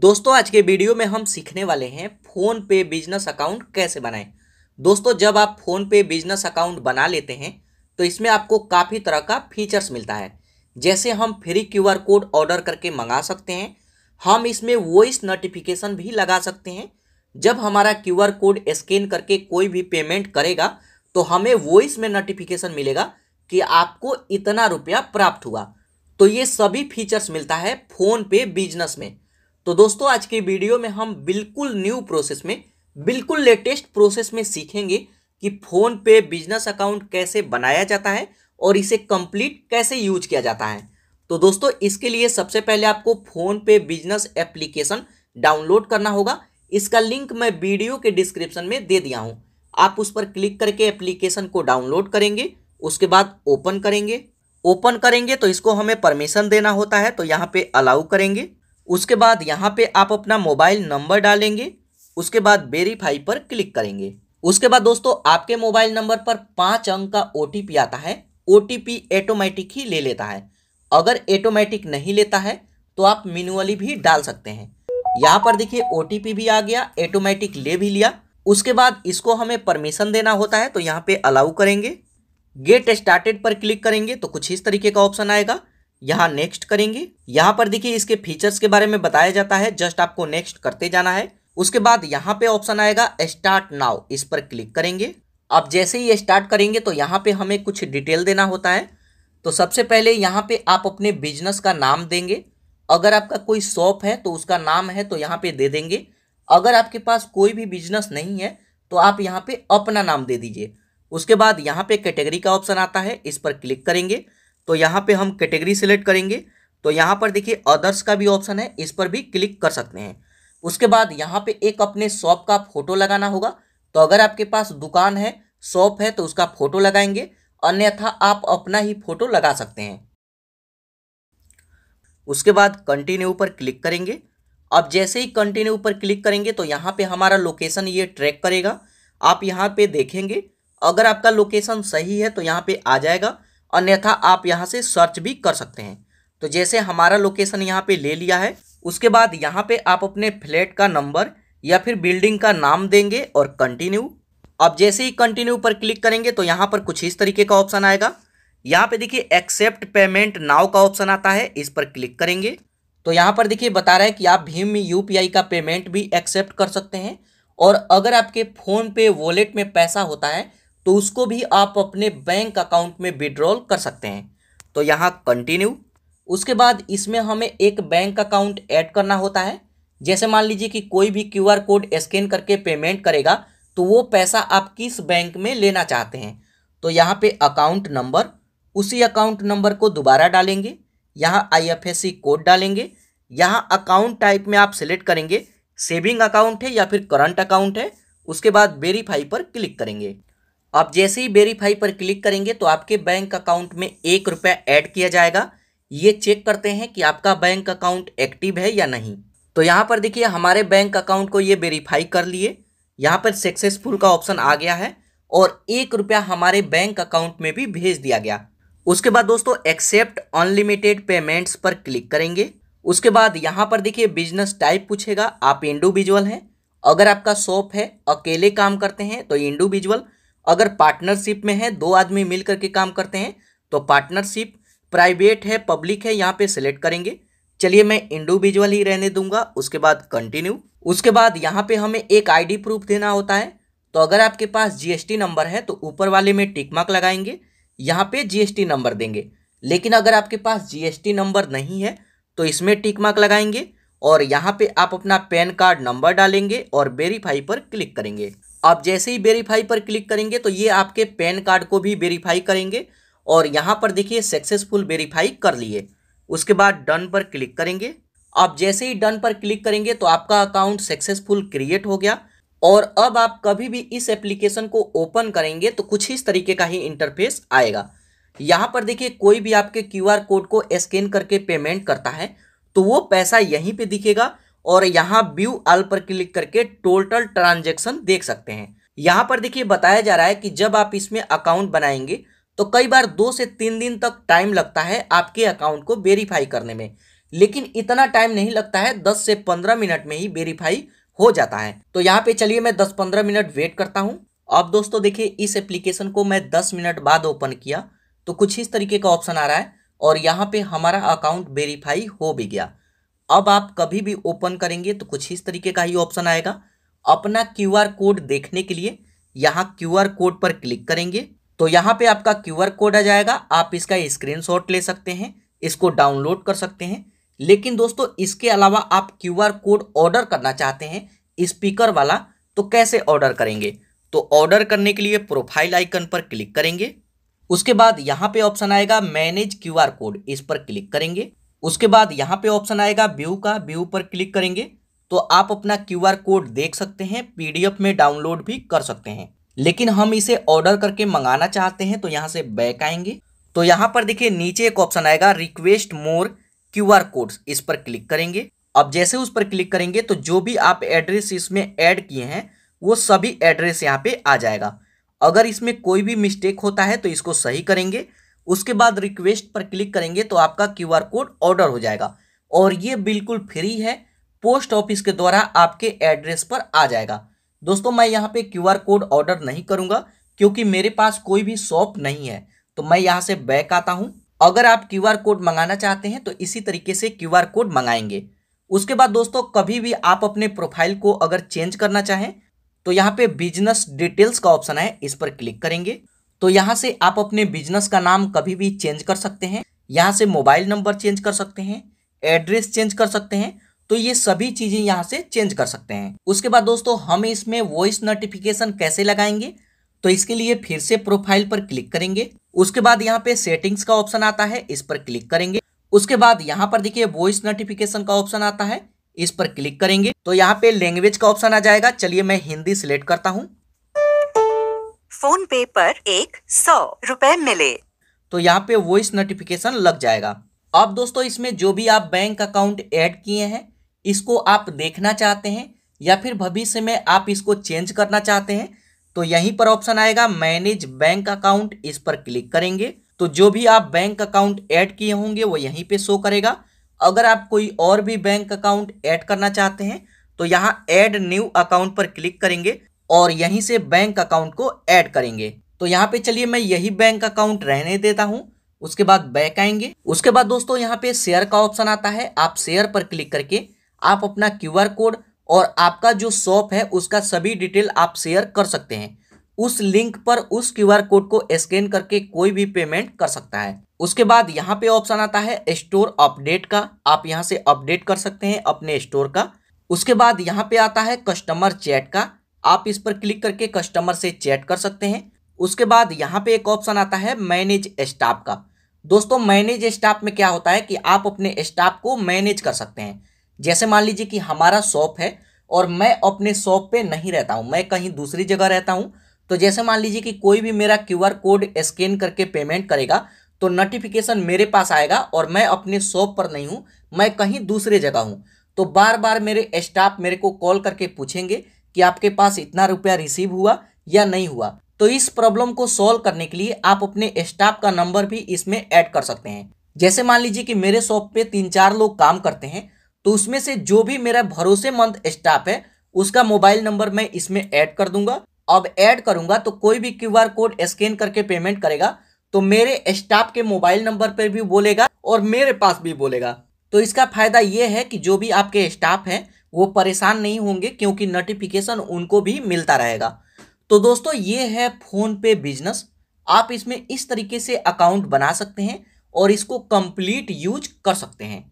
दोस्तों आज के वीडियो में हम सीखने वाले हैं फ़ोन पे बिजनेस अकाउंट कैसे बनाएं दोस्तों जब आप फ़ोन पे बिजनेस अकाउंट बना लेते हैं तो इसमें आपको काफ़ी तरह का फीचर्स मिलता है जैसे हम फ्री क्यूआर कोड ऑर्डर करके मंगा सकते हैं हम इसमें वॉइस नोटिफिकेशन भी लगा सकते हैं जब हमारा क्यू कोड स्कैन करके कोई भी पेमेंट करेगा तो हमें वॉइस में नोटिफिकेशन मिलेगा कि आपको इतना रुपया प्राप्त हुआ तो ये सभी फीचर्स मिलता है फ़ोन पे बिजनेस में तो दोस्तों आज के वीडियो में हम बिल्कुल न्यू प्रोसेस में बिल्कुल लेटेस्ट प्रोसेस में सीखेंगे कि फ़ोन पे बिजनेस अकाउंट कैसे बनाया जाता है और इसे कंप्लीट कैसे यूज किया जाता है तो दोस्तों इसके लिए सबसे पहले आपको फ़ोन पे बिजनेस एप्लीकेशन डाउनलोड करना होगा इसका लिंक मैं वीडियो के डिस्क्रिप्शन में दे दिया हूँ आप उस पर क्लिक करके एप्लीकेशन को डाउनलोड करेंगे उसके बाद ओपन करेंगे ओपन करेंगे तो इसको हमें परमिशन देना होता है तो यहाँ पे अलाउ करेंगे उसके बाद यहाँ पे आप अपना मोबाइल नंबर डालेंगे उसके बाद वेरीफाई पर क्लिक करेंगे उसके बाद दोस्तों आपके मोबाइल नंबर पर पाँच अंक का ओ आता है ओ ऑटोमेटिक ही ले लेता है अगर ऑटोमेटिक नहीं लेता है तो आप मिनुअली भी डाल सकते हैं यहाँ पर देखिए ओ भी आ गया ऑटोमेटिक ले भी लिया उसके बाद इसको हमें परमिशन देना होता है तो यहाँ पे अलाउ करेंगे गेट स्टार्टेड पर क्लिक करेंगे तो कुछ इस तरीके का ऑप्शन आएगा यहाँ नेक्स्ट करेंगे यहाँ पर देखिए इसके फीचर्स के बारे में बताया जाता है जस्ट आपको नेक्स्ट करते जाना है उसके बाद यहाँ पे ऑप्शन आएगा स्टार्ट नाउ इस पर क्लिक करेंगे आप जैसे ही स्टार्ट करेंगे तो यहाँ पे हमें कुछ डिटेल देना होता है तो सबसे पहले यहाँ पे आप अपने बिजनेस का नाम देंगे अगर आपका कोई शॉप है तो उसका नाम है तो यहाँ पे दे देंगे अगर आपके पास कोई भी बिजनेस नहीं है तो आप यहाँ पे अपना नाम दे दीजिए उसके बाद यहाँ पे कैटेगरी का ऑप्शन आता है इस पर क्लिक करेंगे तो यहाँ पे हम कैटेगरी सिलेक्ट करेंगे तो यहाँ पर देखिए अदर्स का भी ऑप्शन है इस पर भी क्लिक कर सकते हैं उसके बाद यहाँ पे एक अपने शॉप का फोटो लगाना होगा तो अगर आपके पास दुकान है शॉप है तो उसका फोटो लगाएंगे अन्यथा आप अपना ही फोटो लगा सकते हैं उसके बाद कंटिन्यू पर क्लिक करेंगे अब जैसे ही कंटिन्यू पर क्लिक करेंगे तो यहाँ पे हमारा लोकेशन ये ट्रैक करेगा आप यहाँ पे देखेंगे अगर आपका लोकेशन सही है तो यहाँ पे आ जाएगा अन्यथा आप यहाँ से सर्च भी कर सकते हैं तो जैसे हमारा लोकेशन यहाँ पे ले लिया है उसके बाद यहाँ पे आप अपने फ्लैट का नंबर या फिर बिल्डिंग का नाम देंगे और कंटिन्यू अब जैसे ही कंटिन्यू पर क्लिक करेंगे तो यहाँ पर कुछ इस तरीके का ऑप्शन आएगा यहाँ पे देखिए एक्सेप्ट पेमेंट नाव का ऑप्शन आता है इस पर क्लिक करेंगे तो यहाँ पर देखिए बता रहा है कि आप भीम यू का पेमेंट भी एक्सेप्ट कर सकते हैं और अगर आपके फ़ोन पे वॉलेट में पैसा होता है तो उसको भी आप अपने बैंक अकाउंट में विड्रॉल कर सकते हैं तो यहाँ कंटिन्यू उसके बाद इसमें हमें एक बैंक अकाउंट ऐड करना होता है जैसे मान लीजिए कि कोई भी क्यूआर कोड स्कैन करके पेमेंट करेगा तो वो पैसा आप किस बैंक में लेना चाहते हैं तो यहाँ पे अकाउंट नंबर उसी अकाउंट नंबर को दोबारा डालेंगे यहाँ आईएफएससी कोड डालेंगे यहाँ अकाउंट टाइप में आप सिलेक्ट करेंगे सेविंग अकाउंट है या फिर करंट अकाउंट है उसके बाद वेरीफाई पर क्लिक करेंगे आप जैसे ही वेरीफाई पर क्लिक करेंगे तो आपके बैंक अकाउंट में एक रुपया ऐड किया जाएगा ये चेक करते हैं कि आपका बैंक अकाउंट एक्टिव है या नहीं तो यहाँ पर देखिए हमारे बैंक अकाउंट को ये वेरीफाई कर लिए यहाँ पर सक्सेसफुल का ऑप्शन आ गया है और एक रुपया हमारे बैंक अकाउंट में भी भेज दिया गया उसके बाद दोस्तों एक्सेप्ट अनलिमिटेड पेमेंट्स पर क्लिक करेंगे उसके बाद यहाँ पर देखिए बिजनेस टाइप पूछेगा आप इंडिविजुअल हैं अगर आपका शॉप है अकेले काम करते हैं तो इंडिविजुअल अगर पार्टनरशिप में है दो आदमी मिल करके काम करते हैं तो पार्टनरशिप प्राइवेट है पब्लिक है यहाँ पे सिलेक्ट करेंगे चलिए मैं इंडिविजुअल ही रहने दूंगा उसके बाद कंटिन्यू उसके बाद यहाँ पे हमें एक आईडी प्रूफ देना होता है तो अगर आपके पास जीएसटी नंबर है तो ऊपर वाले में टिक मार्क लगाएंगे यहाँ पे जीएसटी नंबर देंगे लेकिन अगर आपके पास जीएसटी नंबर नहीं है तो इसमें टिक मार्क लगाएंगे और यहाँ पे आप अपना पैन कार्ड नंबर डालेंगे और वेरीफाई पर क्लिक करेंगे आप जैसे ही वेरीफाई पर क्लिक करेंगे तो ये आपके पैन कार्ड को भी वेरीफाई करेंगे और यहाँ पर देखिए सक्सेसफुल वेरीफाई कर लिए उसके बाद डन पर क्लिक करेंगे आप जैसे ही डन पर क्लिक करेंगे तो आपका अकाउंट सक्सेसफुल क्रिएट हो गया और अब आप कभी भी इस एप्लीकेशन को ओपन करेंगे तो कुछ इस तरीके का ही इंटरफेस आएगा यहाँ पर देखिए कोई भी आपके क्यूआर कोड को स्कैन करके पेमेंट करता है तो वो पैसा यहीं पे दिखेगा और यहाँ व्यू आल पर क्लिक करके टोटल ट्रांजेक्शन देख सकते हैं यहाँ पर देखिए बताया जा रहा है कि जब आप इसमें अकाउंट बनाएंगे तो कई बार दो से तीन दिन तक टाइम लगता है आपके अकाउंट को वेरीफाई करने में लेकिन इतना टाइम नहीं लगता है दस से पंद्रह मिनट में ही वेरीफाई हो जाता है तो यहाँ पे चलिए मैं दस पंद्रह मिनट वेट करता हूँ अब दोस्तों देखिए इस एप्लीकेशन को मैं दस मिनट बाद ओपन किया तो कुछ इस तरीके का ऑप्शन आ रहा है और यहाँ पे हमारा अकाउंट वेरीफाई हो भी गया अब आप कभी भी ओपन करेंगे तो कुछ इस तरीके का ही ऑप्शन आएगा अपना क्यू कोड देखने के लिए यहाँ क्यू कोड पर क्लिक करेंगे तो यहाँ पे आपका क्यू कोड आ जाएगा आप इसका स्क्रीनशॉट ले सकते हैं इसको डाउनलोड कर सकते हैं लेकिन दोस्तों इसके अलावा आप क्यू कोड ऑर्डर करना चाहते हैं स्पीकर वाला तो कैसे ऑर्डर करेंगे तो ऑर्डर करने के लिए प्रोफाइल आइकन पर क्लिक करेंगे उसके बाद यहाँ पे ऑप्शन आएगा मैनेज आर कोड इस पर क्लिक करेंगे उसके बाद यहाँ पे ऑप्शन आएगा व्यू का व्यू पर क्लिक करेंगे तो आप अपना क्यू आर कोड देख सकते हैं पीडीएफ में डाउनलोड भी कर सकते हैं लेकिन हम इसे ऑर्डर करके मंगाना चाहते हैं तो यहाँ से बैक आएंगे तो यहाँ पर देखिए नीचे एक ऑप्शन आएगा request more Q R code इस पर क्लिक करेंगे अब जैसे उस पर क्लिक करेंगे तो जो भी आप एड्रेस इसमें ऐड किए हैं वो सभी एड्रेस यहाँ पे आ जाएगा अगर इसमें कोई भी मिस्टेक होता है तो इसको सही करेंगे उसके बाद रिक्वेस्ट पर क्लिक करेंगे तो आपका क्यू कोड ऑर्डर हो जाएगा और ये बिल्कुल फ्री है पोस्ट ऑफिस के द्वारा आपके एड्रेस पर आ जाएगा दोस्तों मैं यहाँ पे क्यू कोड ऑर्डर नहीं करूँगा क्योंकि मेरे पास कोई भी शॉप नहीं है तो मैं यहाँ से बैक आता हूँ अगर आप क्यू कोड मंगाना चाहते हैं तो इसी तरीके से क्यू कोड मंगाएंगे उसके बाद दोस्तों कभी भी आप अपने प्रोफाइल को अगर चेंज करना चाहें तो यहाँ पे बिजनेस डिटेल्स का ऑप्शन है इस पर क्लिक करेंगे तो यहाँ से आप अपने बिजनेस का नाम कभी भी चेंज कर सकते हैं यहाँ से मोबाइल नंबर चेंज कर सकते हैं एड्रेस चेंज कर सकते हैं तो ये सभी चीज़ें यहाँ से चेंज कर सकते हैं उसके बाद दोस्तों हम इसमें वॉइस नोटिफिकेशन कैसे लगाएंगे तो इसके लिए फिर से प्रोफाइल पर क्लिक करेंगे उसके बाद यहाँ पे सेटिंग्स का ऑप्शन आता है इस पर क्लिक करेंगे उसके बाद यहाँ पर देखिए वॉइस नोटिफिकेशन का ऑप्शन आता है इस पर क्लिक करेंगे तो यहाँ पे लैंग्वेज का ऑप्शन आ जाएगा चलिए मैं हिंदी सिलेक्ट करता हूँ फोन पे पर एक सौ रुपए मिले तो यहाँ पे वॉइस नोटिफिकेशन लग जाएगा अब दोस्तों इसमें जो भी आप बैंक अकाउंट ऐड किए हैं इसको आप देखना चाहते हैं या फिर भविष्य में आप इसको चेंज करना चाहते हैं तो यहीं पर ऑप्शन आएगा मैनेज बैंक अकाउंट इस पर क्लिक करेंगे तो जो भी आप बैंक अकाउंट ऐड किए होंगे वो यहीं पे शो करेगा अगर आप कोई और भी बैंक अकाउंट ऐड करना चाहते हैं तो यहाँ ऐड न्यू अकाउंट पर क्लिक करेंगे और यहीं से बैंक अकाउंट को ऐड करेंगे तो यहाँ पे चलिए मैं यही बैंक अकाउंट रहने देता हूँ उसके बाद बैक आएंगे उसके बाद दोस्तों यहाँ पे शेयर का ऑप्शन आता है आप शेयर पर क्लिक करके आप अपना क्यू कोड और आपका जो शॉप है उसका सभी डिटेल आप शेयर कर सकते हैं उस लिंक पर उस क्यू कोड को स्कैन करके कोई भी पेमेंट कर सकता है उसके बाद यहाँ पे ऑप्शन आता है स्टोर अपडेट का आप यहाँ से अपडेट कर सकते हैं अपने स्टोर का उसके बाद यहाँ पे आता है कस्टमर चैट का आप इस पर क्लिक करके कस्टमर से चैट कर सकते हैं उसके बाद यहाँ पे एक ऑप्शन आता है मैनेज स्टाफ का दोस्तों मैनेज स्टाफ में क्या होता है कि आप अपने स्टाफ को मैनेज कर सकते हैं जैसे मान लीजिए कि हमारा शॉप है और मैं अपने शॉप पे नहीं रहता हूँ मैं कहीं दूसरी जगह रहता हूँ तो जैसे मान लीजिए कि कोई भी मेरा क्यू कोड स्कैन करके पेमेंट करेगा तो नोटिफिकेशन मेरे पास आएगा और मैं अपने शॉप पर नहीं हूँ मैं कहीं दूसरे जगह हूँ तो बार बार मेरे स्टाफ मेरे को कॉल करके पूछेंगे कि आपके पास इतना रुपया रिसीव हुआ या नहीं हुआ तो इस प्रॉब्लम को सॉल्व करने के लिए आप अपने स्टाफ का नंबर भी इसमें ऐड कर सकते हैं जैसे मान लीजिए कि मेरे शॉप पे तीन चार लोग काम करते हैं तो उसमें से जो भी मेरा भरोसेमंद स्टाफ है उसका मोबाइल नंबर मैं इसमें ऐड कर दूंगा अब ऐड करूंगा तो कोई भी क्यू कोड स्कैन करके पेमेंट करेगा तो मेरे स्टाफ के मोबाइल नंबर पर भी बोलेगा और मेरे पास भी बोलेगा तो इसका फायदा यह है कि जो भी आपके स्टाफ हैं वो परेशान नहीं होंगे क्योंकि नोटिफिकेशन उनको भी मिलता रहेगा तो दोस्तों ये है फ़ोन पे बिजनेस आप इसमें इस तरीके से अकाउंट बना सकते हैं और इसको कंप्लीट यूज कर सकते हैं